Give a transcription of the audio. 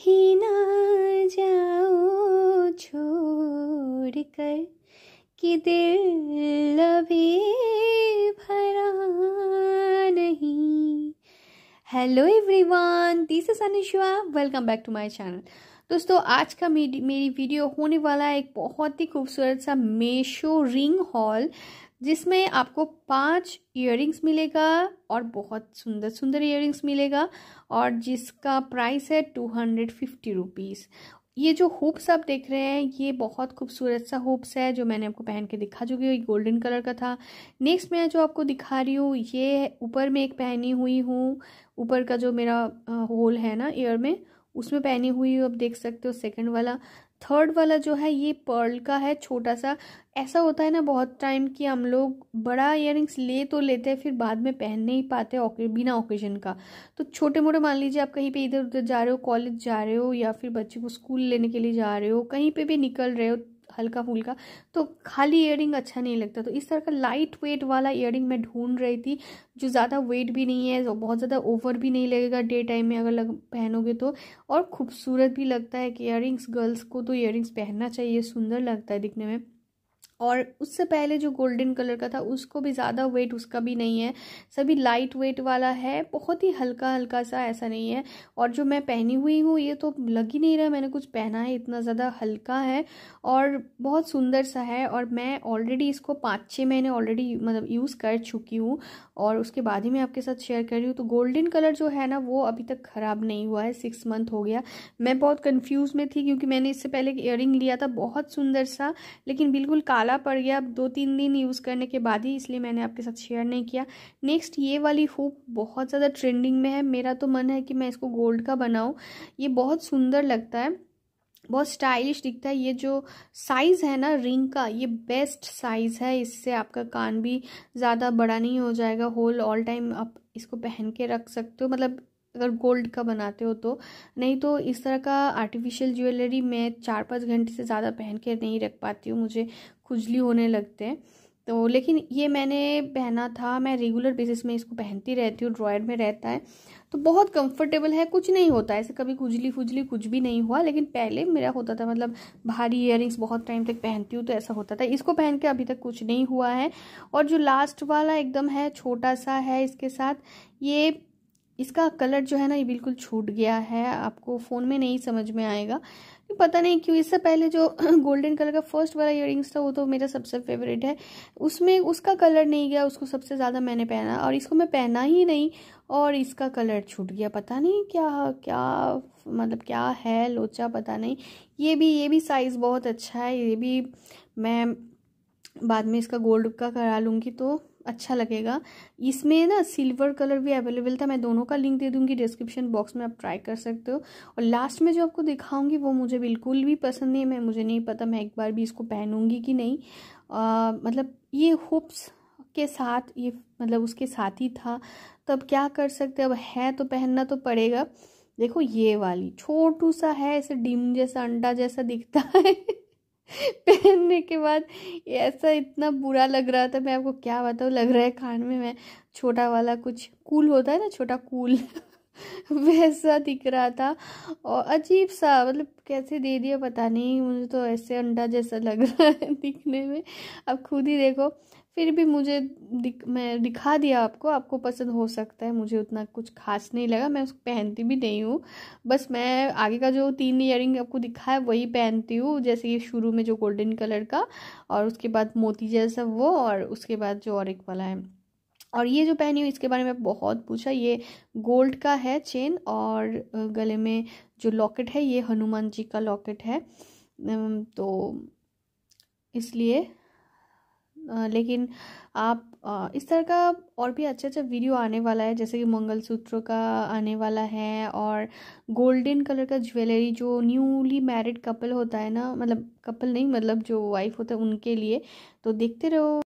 भी ना जाओ छोड़ कर कि दिल अभी भरा नहीं hello everyone this is Anushva welcome back to my channel दोस्तों आज का मेरी मेरी वीडियो होने वाला है एक बहुत ही खूबसूरत सा मेशो रिंग हॉल जिसमें आपको पांच इयरिंग्स मिलेगा और बहुत सुंदर सुंदर इयरिंग्स मिलेगा और जिसका प्राइस है टू हंड्रेड फिफ्टी रुपीज़ ये जो होप्स आप देख रहे हैं ये बहुत खूबसूरत सा होप्स है जो मैंने आपको पहन के दिखा चुकी हूँ गोल्डन कलर का था नेक्स्ट मैं जो आपको दिखा रही हूँ ये ऊपर में एक पहनी हुई हूँ ऊपर का जो मेरा होल है ना ईयर में उसमें पहनी हुई आप देख सकते हो सेकंड वाला थर्ड वाला जो है ये पर्ल का है छोटा सा ऐसा होता है ना बहुत टाइम कि हम लोग बड़ा इयर ले तो लेते हैं फिर बाद में पहन नहीं पाते बिना ओकेजन का तो छोटे मोटे मान लीजिए आप कहीं पे इधर उधर जा रहे हो कॉलेज जा रहे हो या फिर बच्चे को स्कूल लेने के लिए जा रहे हो कहीं पे भी निकल रहे हो हल्का फुल्का तो खाली ईयरिंग अच्छा नहीं लगता तो इस तरह का लाइट वेट वाला ईयरिंग मैं ढूंढ रही थी जो ज़्यादा वेट भी नहीं है बहुत ज़्यादा ओवर भी नहीं लगेगा डे टाइम में अगर लग पहनोगे तो और खूबसूरत भी लगता है कि ईयरिंग्स गर्ल्स को तो ईयरिंग्स पहनना चाहिए सुंदर लगता है दिखने में और उससे पहले जो गोल्डन कलर का था उसको भी ज़्यादा वेट उसका भी नहीं है सभी लाइट वेट वाला है बहुत ही हल्का हल्का सा ऐसा नहीं है और जो मैं पहनी हुई हूँ ये तो लग ही नहीं रहा मैंने कुछ पहना है इतना ज़्यादा हल्का है और बहुत सुंदर सा है और मैं ऑलरेडी इसको पाँच छः महीने ऑलरेडी मतलब यूज़ कर चुकी हूँ और उसके बाद ही मैं आपके साथ शेयर कर रही हूँ तो गोल्डन कलर जो है ना वो अभी तक ख़राब नहीं हुआ है सिक्स मंथ हो गया मैं बहुत कन्फ्यूज़ में थी क्योंकि मैंने इससे पहले एक लिया था बहुत सुंदर सा लेकिन बिल्कुल काला काला पड़ गया अब दो तीन दिन यूज़ करने के बाद ही इसलिए मैंने आपके साथ शेयर नहीं किया नेक्स्ट ये वाली हुप बहुत ज़्यादा ट्रेंडिंग में है मेरा तो मन है कि मैं इसको गोल्ड का बनाऊँ ये बहुत सुंदर लगता है बहुत स्टाइलिश दिखता है ये जो साइज़ है ना रिंग का ये बेस्ट साइज़ है इससे आपका कान भी ज़्यादा बड़ा नहीं हो जाएगा होल ऑल टाइम आप इसको पहन के रख सकते हो मतलब अगर गोल्ड का बनाते हो तो नहीं तो इस तरह का आर्टिफिशियल ज्वेलरी मैं चार पाँच घंटे से ज़्यादा पहन के नहीं रख पाती हूँ मुझे खुजली होने लगते हैं तो लेकिन ये मैंने पहना था मैं रेगुलर बेसिस में इसको पहनती रहती हूँ ड्रॉयर में रहता है तो बहुत कंफर्टेबल है कुछ नहीं होता ऐसे कभी खुजली फुजली कुछ भी नहीं हुआ लेकिन पहले मेरा होता था मतलब भारी इयर बहुत टाइम तक पहनती हूँ तो ऐसा होता था इसको पहन के अभी तक कुछ नहीं हुआ है और जो लास्ट वाला एकदम है छोटा सा है इसके साथ ये इसका कलर जो है ना ये बिल्कुल छूट गया है आपको फ़ोन में नहीं समझ में आएगा पता नहीं क्यों इससे पहले जो गोल्डन कलर का फर्स्ट वाला इयर था वो तो मेरा सबसे फेवरेट है उसमें उसका कलर नहीं गया उसको सबसे ज़्यादा मैंने पहना और इसको मैं पहना ही नहीं और इसका कलर छूट गया पता नहीं क्या क्या मतलब क्या है लोचा पता नहीं ये भी ये भी साइज़ बहुत अच्छा है ये भी मैं बाद में इसका गोल्ड का करा लूँगी तो अच्छा लगेगा इसमें ना सिल्वर कलर भी अवेलेबल था मैं दोनों का लिंक दे दूँगी डिस्क्रिप्शन बॉक्स में आप ट्राई कर सकते हो और लास्ट में जो आपको दिखाऊँगी वो मुझे बिल्कुल भी पसंद नहीं है मैं मुझे नहीं पता मैं एक बार भी इसको पहनूँगी कि नहीं आ, मतलब ये होप्स के साथ ये मतलब उसके साथ ही था तो अब क्या कर सकते अब है तो पहनना तो पड़ेगा देखो ये वाली छोटू सा है ऐसे डिम जैसा अंडा जैसा दिखता है पहनने के बाद ऐसा इतना बुरा लग रहा था मैं आपको क्या बताऊँ लग रहा है कान में मैं छोटा वाला कुछ कूल होता है ना छोटा कूल वैसा दिख रहा था और अजीब सा मतलब कैसे दे दिया पता नहीं मुझे तो ऐसे अंडा जैसा लग रहा है दिखने में अब खुद ही देखो फिर भी मुझे दिख मैं दिखा दिया आपको आपको पसंद हो सकता है मुझे उतना कुछ खास नहीं लगा मैं उसको पहनती भी नहीं हूँ बस मैं आगे का जो तीन ईयर आपको दिखा है वही पहनती हूँ जैसे ये शुरू में जो गोल्डन कलर का और उसके बाद मोती जैसा वो और उसके बाद जो और एक वाला है और ये जो पहनी हुई इसके बारे में बहुत पूछा ये गोल्ड का है चेन और गले में जो लॉकेट है ये हनुमान जी का लॉकेट है तो इसलिए लेकिन आप इस तरह का और भी अच्छा अच्छा वीडियो आने वाला है जैसे कि मंगलसूत्रों का आने वाला है और गोल्डन कलर का ज्वेलरी जो न्यूली मैरिड कपल होता है ना मतलब कपल नहीं मतलब जो वाइफ होता है उनके लिए तो देखते रहो